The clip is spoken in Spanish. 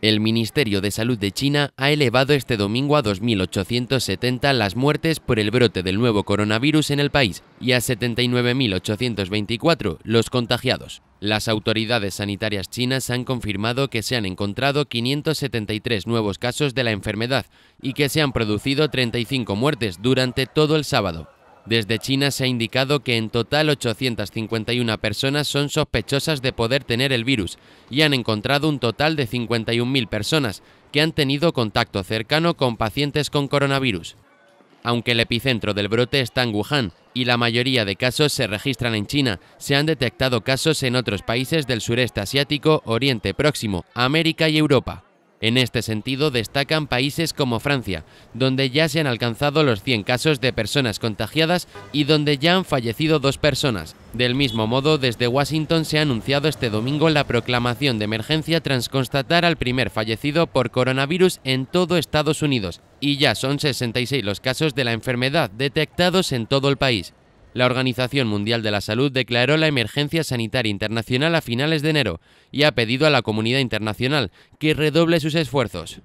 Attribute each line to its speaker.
Speaker 1: El Ministerio de Salud de China ha elevado este domingo a 2.870 las muertes por el brote del nuevo coronavirus en el país y a 79.824 los contagiados. Las autoridades sanitarias chinas han confirmado que se han encontrado 573 nuevos casos de la enfermedad y que se han producido 35 muertes durante todo el sábado. Desde China se ha indicado que en total 851 personas son sospechosas de poder tener el virus y han encontrado un total de 51.000 personas que han tenido contacto cercano con pacientes con coronavirus. Aunque el epicentro del brote está en Wuhan y la mayoría de casos se registran en China, se han detectado casos en otros países del sureste asiático, Oriente Próximo, América y Europa. En este sentido, destacan países como Francia, donde ya se han alcanzado los 100 casos de personas contagiadas y donde ya han fallecido dos personas. Del mismo modo, desde Washington se ha anunciado este domingo la proclamación de emergencia tras constatar al primer fallecido por coronavirus en todo Estados Unidos, y ya son 66 los casos de la enfermedad detectados en todo el país. La Organización Mundial de la Salud declaró la emergencia sanitaria internacional a finales de enero y ha pedido a la comunidad internacional que redoble sus esfuerzos.